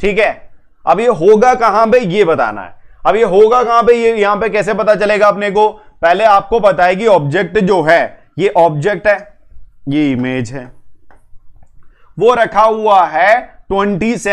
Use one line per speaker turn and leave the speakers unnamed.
ठीक है अब ये होगा कहां पे ये बताना है अब ये होगा कहां पे ये यहां पे कैसे पता चलेगा अपने को पहले आपको पता है कि ऑब्जेक्ट जो है ये ऑब्जेक्ट है
ये इमेज है
वो रखा हुआ है ट्वेंटी